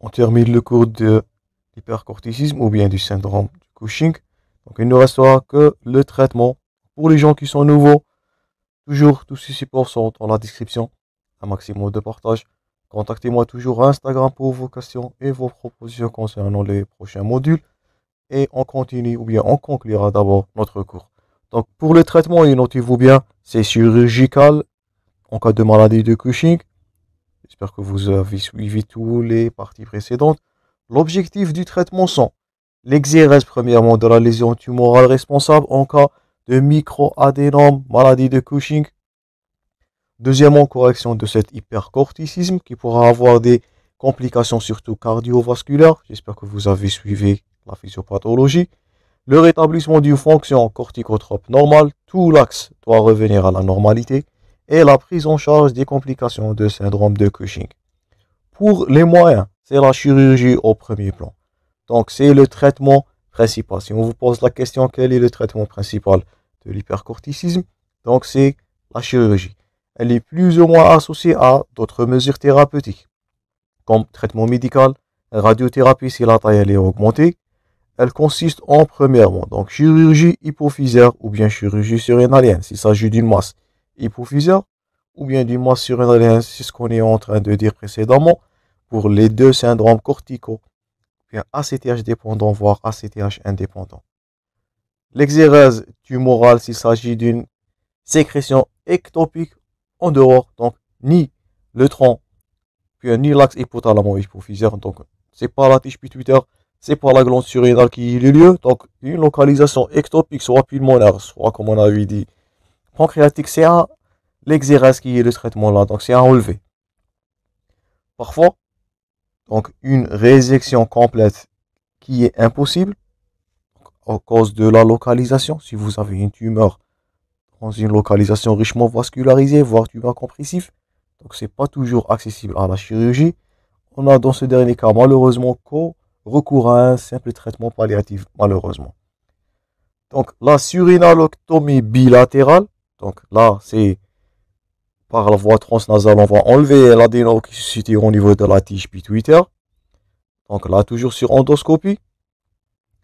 On termine le cours de l'hypercorticisme ou bien du syndrome de Cushing. Donc, il ne restera que le traitement. Pour les gens qui sont nouveaux, toujours tous ces supports sont dans la description. Un maximum de partage. Contactez-moi toujours Instagram pour vos questions et vos propositions concernant les prochains modules. Et on continue ou bien on conclura d'abord notre cours. Donc, pour le traitement, notez-vous bien, c'est chirurgical en cas de maladie de Cushing J'espère que vous avez suivi toutes les parties précédentes. L'objectif du traitement sont l'exérèse premièrement de la lésion tumorale responsable en cas de micro adénome, maladie de Cushing. Deuxièmement, correction de cet hypercorticisme qui pourra avoir des complications surtout cardiovasculaires. J'espère que vous avez suivi la physiopathologie. Le rétablissement d'une fonction corticotrope normale, tout l'axe doit revenir à la normalité et la prise en charge des complications de syndrome de Cushing. Pour les moyens, c'est la chirurgie au premier plan. Donc, c'est le traitement principal. Si on vous pose la question quel est le traitement principal de l'hypercorticisme, donc c'est la chirurgie. Elle est plus ou moins associée à d'autres mesures thérapeutiques, comme traitement médical, radiothérapie si la taille elle est augmentée. Elle consiste en premièrement, donc chirurgie hypophysaire ou bien chirurgie surrénalienne, s'il s'agit d'une masse et ou bien du moins sur c'est ce qu'on est en train de dire précédemment, pour les deux syndromes cortico bien ACTH dépendant, voire ACTH indépendant. L'exérèse tumorale, s'il s'agit d'une sécrétion ectopique en dehors, donc ni le tronc, puis ni l'axe hypothalamo-hypophysaire, donc c'est pas la tige pituitaire, c'est pas la glande surrénale qui est le lieu, donc une localisation ectopique, soit pulmonaire, soit comme on avait dit, pancréatique, c'est à l'exérèse qui est le traitement là, donc c'est à enlever. Parfois, donc une résection complète qui est impossible à cause de la localisation. Si vous avez une tumeur dans une localisation richement vascularisée, voire tumeur compressif, donc c'est pas toujours accessible à la chirurgie. On a dans ce dernier cas malheureusement qu'au recours à un simple traitement palliatif, malheureusement. Donc la surinaloctomie bilatérale, donc là, c'est par la voie transnasale, on va enlever l'ADNO qui se situe au niveau de la tige pituitaire. Donc là, toujours sur endoscopie.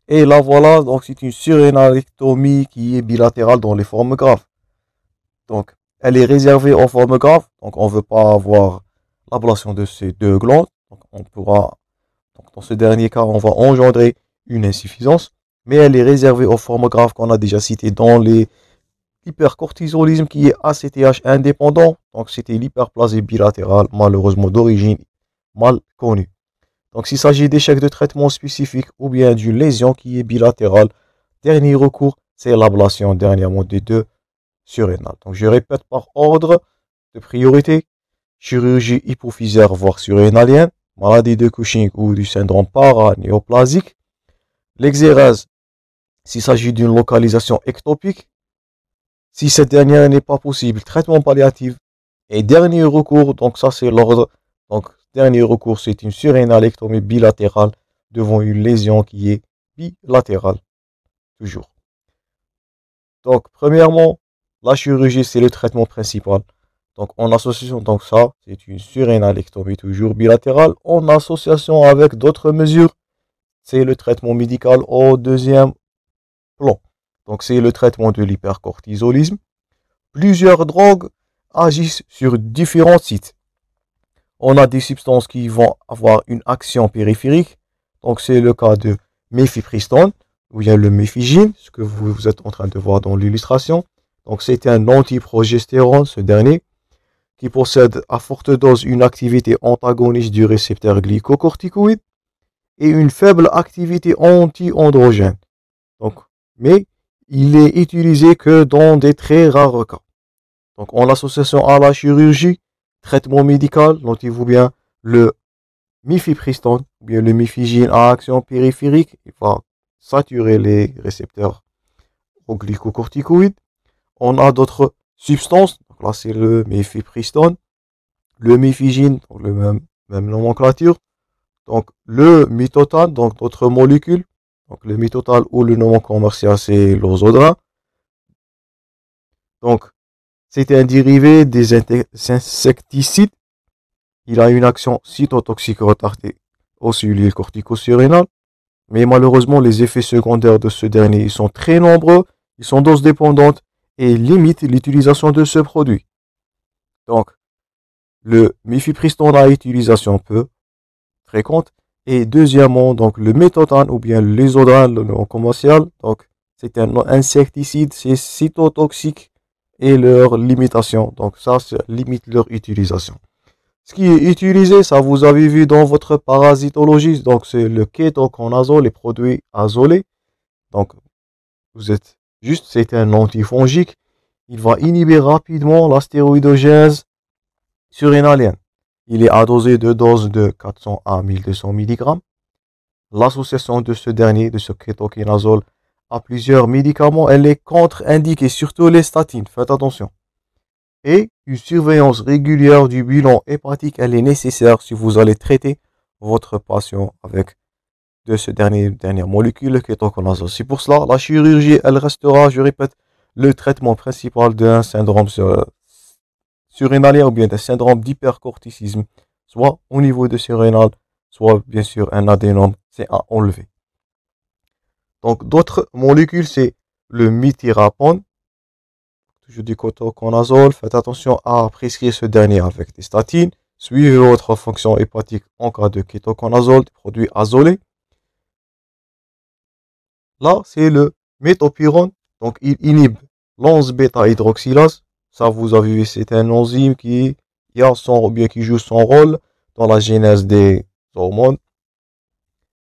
Et là, voilà, donc c'est une surrénalectomie qui est bilatérale dans les formes graves. Donc, elle est réservée aux formes graves. Donc, on ne veut pas avoir l'ablation de ces deux glandes. Donc, on pourra, donc dans ce dernier cas, on va engendrer une insuffisance. Mais elle est réservée aux formes graves qu'on a déjà citées dans les hypercortisolisme qui est ACTH indépendant. Donc, c'était l'hyperplasie bilatérale, malheureusement d'origine mal connue. Donc, s'il s'agit d'échec de traitement spécifique ou bien d'une lésion qui est bilatérale, dernier recours, c'est l'ablation dernièrement des deux surrénales. Donc, je répète par ordre de priorité, chirurgie hypophysaire voire surrénalienne, maladie de Cushing ou du syndrome paranéoplasique, l'exérèse s'il s'agit d'une localisation ectopique, si cette dernière n'est pas possible, traitement palliatif et dernier recours, donc ça c'est l'ordre, donc dernier recours c'est une surrénalectomie bilatérale devant une lésion qui est bilatérale, toujours. Donc premièrement, la chirurgie c'est le traitement principal. Donc en association, donc ça c'est une surrénalectomie toujours bilatérale, en association avec d'autres mesures, c'est le traitement médical au deuxième plan. Donc c'est le traitement de l'hypercortisolisme. Plusieurs drogues agissent sur différents sites. On a des substances qui vont avoir une action périphérique. Donc c'est le cas de méphipristone ou bien le méphigine, ce que vous, êtes en train de voir dans l'illustration. Donc c'est un antiprogestérone, ce dernier, qui possède à forte dose une activité antagoniste du récepteur glycocorticoïde et une faible activité anti-androgène. Donc, mais il est utilisé que dans des très rares cas. Donc, en association à la chirurgie, traitement médical, notez-vous bien le mifipristone, ou bien le mifigine à action périphérique, il va saturer les récepteurs au glycocorticoïde. On a d'autres substances, donc là c'est le mifipristone, le mifigine, le même, même nomenclature, donc le mitotane, donc d'autres molécules, donc le mi ou le nom commercial, c'est l'osodra. Donc, c'est un dérivé des insecticides. Il a une action cytotoxique retardée au cellules cortico surrénal. Mais malheureusement, les effets secondaires de ce dernier sont très nombreux, ils sont dose dépendantes et limitent l'utilisation de ce produit. Donc, le a à utilisation peu fréquente et deuxièmement, donc le méthotane ou bien l'isodane, le nom commercial, donc c'est un insecticide, c'est cytotoxique et leur limitation. Donc ça, ça limite leur utilisation. Ce qui est utilisé, ça vous avez vu dans votre parasitologie, donc c'est le kétoconazole, les produits azolés. Donc vous êtes juste, c'est un antifongique. Il va inhiber rapidement la stéroïdogèse alien. Il est adosé de doses de 400 à 1200 mg. L'association de ce dernier, de ce kétokinazole, à plusieurs médicaments, elle est contre-indiquée, surtout les statines, faites attention. Et une surveillance régulière du bilan hépatique, elle est nécessaire si vous allez traiter votre patient avec de ce dernier, dernière molécule, ketokinazole. C'est pour cela, la chirurgie, elle restera, je répète, le traitement principal d'un syndrome Surrénalien ou bien des syndromes d'hypercorticisme, soit au niveau de surrénal, soit bien sûr un adénome, c'est à enlever. Donc d'autres molécules, c'est le mitirapone, toujours du cotoconazole, faites attention à prescrire ce dernier avec des statines. Suivez votre fonction hépatique en cas de ketoconazole, produit azolé. Là, c'est le métopyrone, donc il inhibe l'11 bêta-hydroxylase, ça, vous avez vu, c'est un enzyme qui, joue son rôle dans la genèse des hormones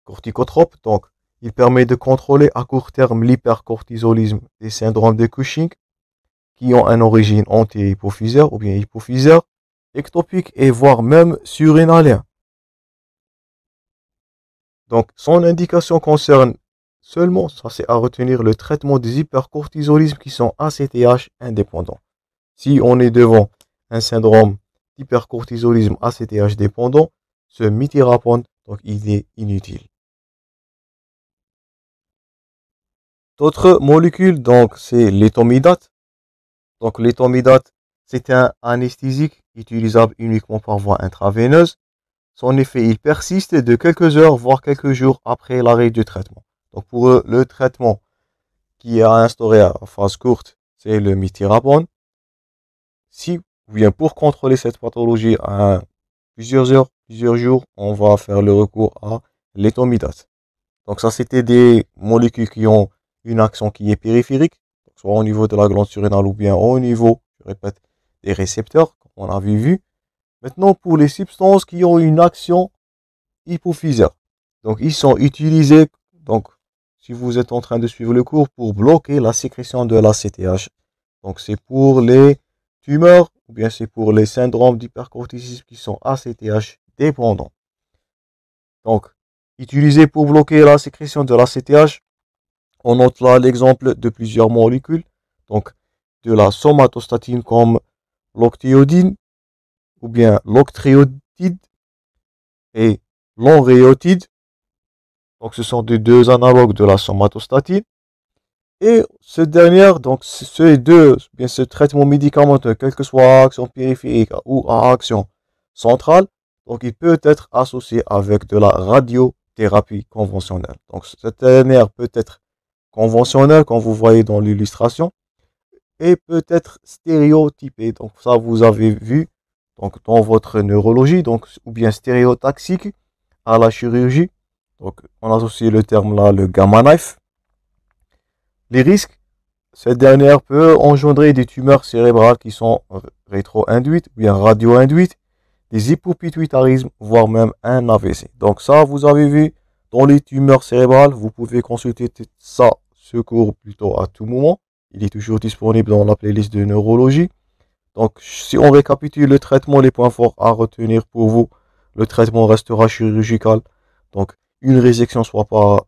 corticotropes. Donc, il permet de contrôler à court terme l'hypercortisolisme des syndromes de Cushing qui ont une origine anti-hypophysaire ou bien hypophysaire, ectopique et voire même surrénalien. Donc, son indication concerne seulement, ça c'est à retenir, le traitement des hypercortisolismes qui sont ACTH indépendants. Si on est devant un syndrome d'hypercortisolisme ACTH dépendant, ce mitirapone, donc il est inutile. D'autres molécules, donc c'est l'étomidate. Donc l'étomidate, c'est un anesthésique utilisable uniquement par voie intraveineuse. Son effet, il persiste de quelques heures, voire quelques jours après l'arrêt du traitement. Donc pour le traitement qui est instauré à phase courte, c'est le mitirapone si ou bien pour contrôler cette pathologie à plusieurs heures, plusieurs jours, on va faire le recours à l'étomidate. Donc ça, c'était des molécules qui ont une action qui est périphérique, soit au niveau de la glande surrénale ou bien au niveau, je répète, des récepteurs, comme on avait vu. Maintenant, pour les substances qui ont une action hypophysaire. Donc, ils sont utilisés, donc, si vous êtes en train de suivre le cours, pour bloquer la sécrétion de la CTH. Donc, c'est pour les ou bien c'est pour les syndromes d'hypercorticisme qui sont ACTH dépendants. Donc, utilisé pour bloquer la sécrétion de l'ACTH, on note là l'exemple de plusieurs molécules, donc de la somatostatine comme l'octéodine, ou bien l'octréotide et l'enréotide. Donc ce sont des deux analogues de la somatostatine. Et ce dernier, donc ces deux, bien ce traitement médicamenteux, quel que soit action périphérique ou à action centrale, donc il peut être associé avec de la radiothérapie conventionnelle. Donc cette dernière peut être conventionnelle, comme vous voyez dans l'illustration, et peut être stéréotypée. Donc ça, vous avez vu donc, dans votre neurologie, donc, ou bien stéréotaxique à la chirurgie. Donc on associe le terme là, le gamma knife les risques, cette dernière peut engendrer des tumeurs cérébrales qui sont rétro-induites ou bien radio-induites, des hypopituitarismes, voire même un AVC. Donc ça, vous avez vu, dans les tumeurs cérébrales, vous pouvez consulter ça, ce cours plutôt à tout moment. Il est toujours disponible dans la playlist de neurologie. Donc si on récapitule le traitement, les points forts à retenir pour vous, le traitement restera chirurgical. Donc une résection soit pas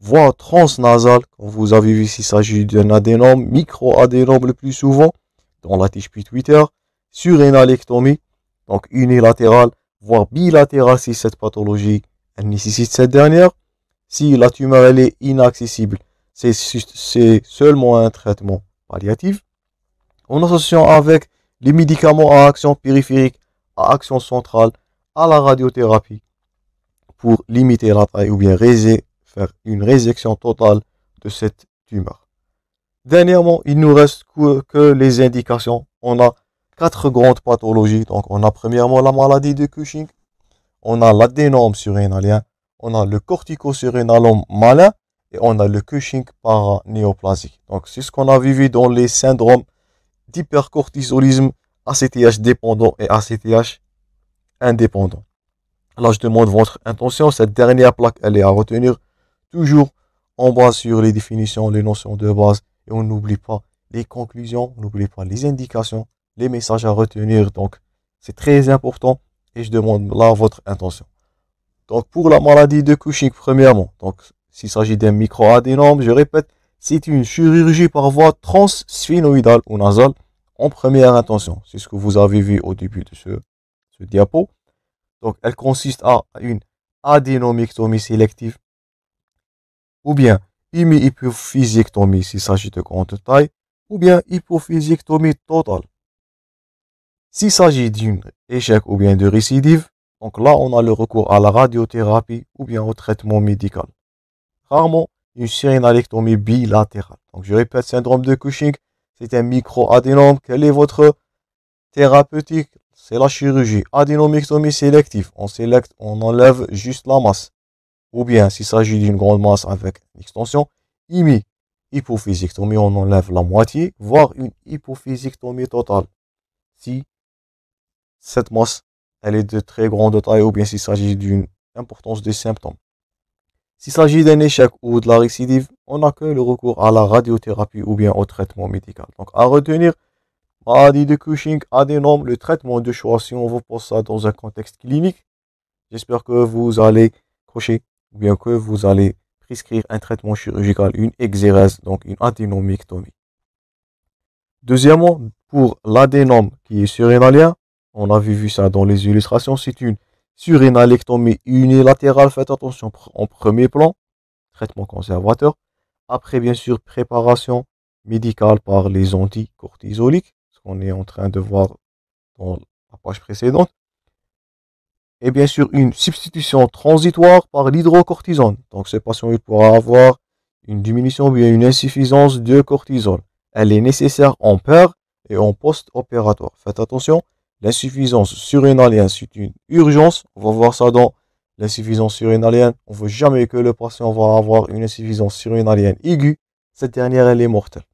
voire transnasale, comme vous avez vu s'il s'agit d'un adénome, micro-adénome le plus souvent, dans la tige pituitaire, surrénalectomie, donc unilatérale, voire bilatérale si cette pathologie elle nécessite cette dernière. Si la tumeur est inaccessible, c'est seulement un traitement palliatif. En associant avec les médicaments à action périphérique, à action centrale, à la radiothérapie, pour limiter la taille ou bien une résection totale de cette tumeur. Dernièrement, il nous reste que, les indications. On a quatre grandes pathologies. Donc, on a premièrement la maladie de Cushing, on a l'adénome surrénalien, on a le corticosurrénalome malin et on a le Cushing paranéoplasique. Donc, c'est ce qu'on a vécu dans les syndromes d'hypercortisolisme ACTH dépendant et ACTH indépendant. alors je demande votre intention. Cette dernière plaque, elle est à retenir Toujours, en base sur les définitions, les notions de base et on n'oublie pas les conclusions, on n'oublie pas les indications, les messages à retenir. Donc, c'est très important et je demande là votre intention. Donc, pour la maladie de Cushing, premièrement, donc, s'il s'agit d'un micro microadénome, je répète, c'est une chirurgie par voie transsphénoïdale ou nasale en première intention. C'est ce que vous avez vu au début de ce, ce diapo. Donc, elle consiste à une adénomectomie sélective ou bien hypophysectomie hypophysiectomie s'il s'agit de grande taille, ou bien hypophysiectomie totale. S'il s'agit d'une échec ou bien de récidive, donc là on a le recours à la radiothérapie ou bien au traitement médical. Rarement une syrénalectomie bilatérale. Donc je répète, syndrome de Cushing, c'est un micro-adénome. Quelle est votre thérapeutique C'est la chirurgie. Adénomectomie sélective. On sélecte, on enlève juste la masse. Ou bien, s'il s'agit d'une grande masse avec une extension, IMI, hypophysictomie, on enlève la moitié, voire une hypophysictomie totale. Si cette masse, elle est de très grande taille, ou bien s'il s'agit d'une importance des symptômes. S'il s'agit d'un échec ou de la récidive, on n'a que le recours à la radiothérapie ou bien au traitement médical. Donc, à retenir, maladie de Cushing, adénome, le traitement de choix si on vous pose ça dans un contexte clinique. J'espère que vous allez crocher ou bien que vous allez prescrire un traitement chirurgical, une exérèse, donc une adénomectomie. Deuxièmement, pour l'adénome qui est surrénalien, on avait vu ça dans les illustrations, c'est une surrénalectomie unilatérale, faites attention, en premier plan, traitement conservateur. Après, bien sûr, préparation médicale par les anticortisoliques, ce qu'on est en train de voir dans la page précédente et bien sûr une substitution transitoire par l'hydrocortisone. Donc ce patient il pourra avoir une diminution ou bien une insuffisance de cortisone. Elle est nécessaire en peur et en post-opératoire. Faites attention, l'insuffisance surrénalienne, c'est une urgence. On va voir ça dans l'insuffisance surrénalienne. On ne veut jamais que le patient va avoir une insuffisance surrénalienne aiguë. Cette dernière, elle est mortelle.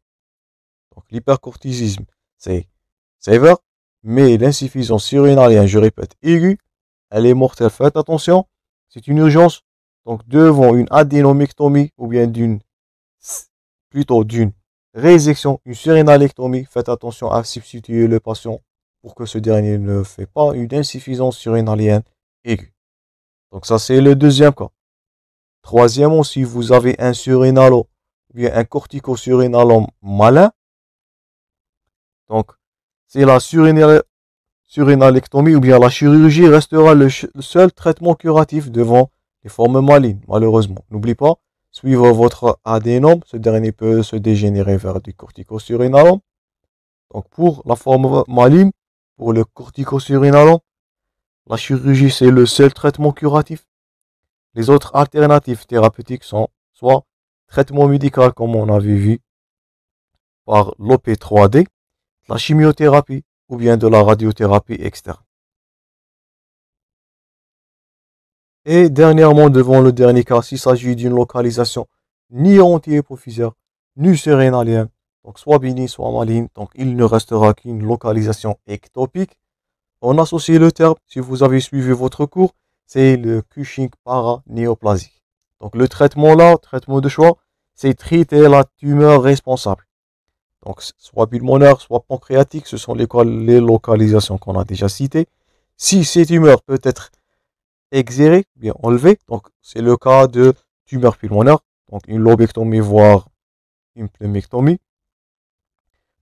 Donc l'hypercortisisme, c'est sévère, mais l'insuffisance surrénalienne, je répète, aiguë, elle est mortelle. Faites attention, c'est une urgence. Donc devant une adénomectomie ou bien d'une, plutôt d'une résection, une surrénalectomie, faites attention à substituer le patient pour que ce dernier ne fait pas une insuffisance surrénalienne aiguë. Donc ça c'est le deuxième cas. Troisièmement, si vous avez un surrénalo ou bien un cortico corticosurrénalo malin, donc c'est la surrénal sur une ou bien la chirurgie restera le, seul traitement curatif devant les formes malignes, malheureusement. N'oublie pas, suivre votre adénome, ce dernier peut se dégénérer vers du corticosurinalum. Donc pour la forme maligne, pour le corticosurinalant, la chirurgie c'est le seul traitement curatif. Les autres alternatives thérapeutiques sont soit traitement médical comme on avait vu par l'OP3D, la chimiothérapie, ou bien de la radiothérapie externe. Et dernièrement, devant le dernier cas, s'il s'agit d'une localisation ni anti ni sérénalienne, donc soit béni, soit maligne, donc il ne restera qu'une localisation ectopique. On associe le terme, si vous avez suivi votre cours, c'est le Cushing paranéoplasique. Donc le traitement là, traitement de choix, c'est traiter la tumeur responsable. Donc, soit pulmonaire, soit pancréatique, ce sont les, localisations qu'on a déjà citées. Si cette tumeurs peut être exérée, bien enlevée, donc c'est le cas de tumeur pulmonaire, donc une lobectomie, voire une plémectomie.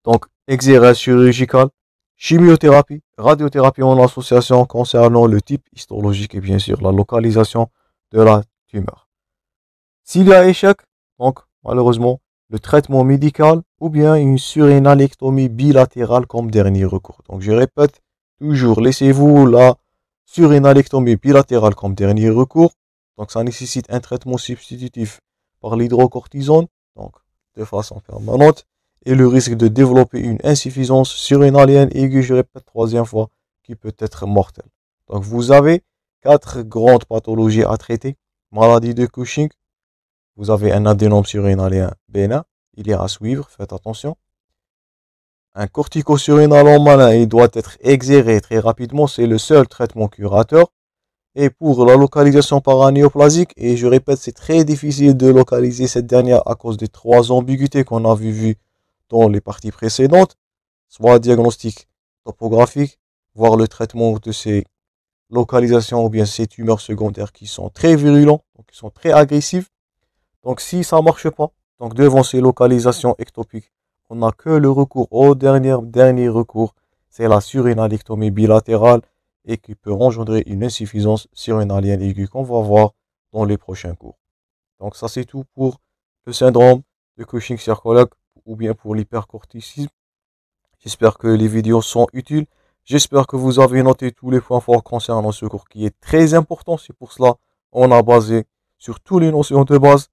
Donc, exérée chirurgicale, chimiothérapie, radiothérapie en association concernant le type histologique et bien sûr la localisation de la tumeur. S'il y a échec, donc malheureusement, le traitement médical ou bien une surrénalectomie bilatérale comme dernier recours. Donc je répète, toujours laissez-vous la surrénalectomie bilatérale comme dernier recours. Donc ça nécessite un traitement substitutif par l'hydrocortisone, donc de façon permanente, et le risque de développer une insuffisance surrénalienne aiguë, je répète troisième fois, qui peut être mortelle. Donc vous avez quatre grandes pathologies à traiter, maladie de Cushing, vous avez un adénome surrénalien bénin, il est à suivre, faites attention. Un cortico en malin, il doit être exéré très rapidement, c'est le seul traitement curateur. Et pour la localisation paranéoplasique, et je répète, c'est très difficile de localiser cette dernière à cause des trois ambiguïtés qu'on a vues dans les parties précédentes, soit diagnostic topographique, voire le traitement de ces localisations ou bien ces tumeurs secondaires qui sont très virulents, donc qui sont très agressives. Donc si ça ne marche pas, donc devant ces localisations ectopiques, on n'a que le recours au dernier, dernier recours, c'est la surrénalectomie bilatérale et qui peut engendrer une insuffisance surrénalienne aiguë qu'on va voir dans les prochains cours. Donc ça c'est tout pour le syndrome de Cushing circologue ou bien pour l'hypercorticisme. J'espère que les vidéos sont utiles. J'espère que vous avez noté tous les points forts concernant ce cours qui est très important. C'est pour cela on a basé sur tous les notions de base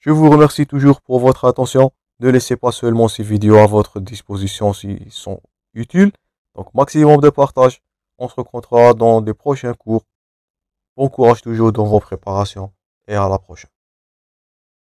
je vous remercie toujours pour votre attention. Ne laissez pas seulement ces vidéos à votre disposition s'ils sont utiles. Donc maximum de partage. On se rencontrera dans des prochains cours. Bon courage toujours dans vos préparations et à la prochaine.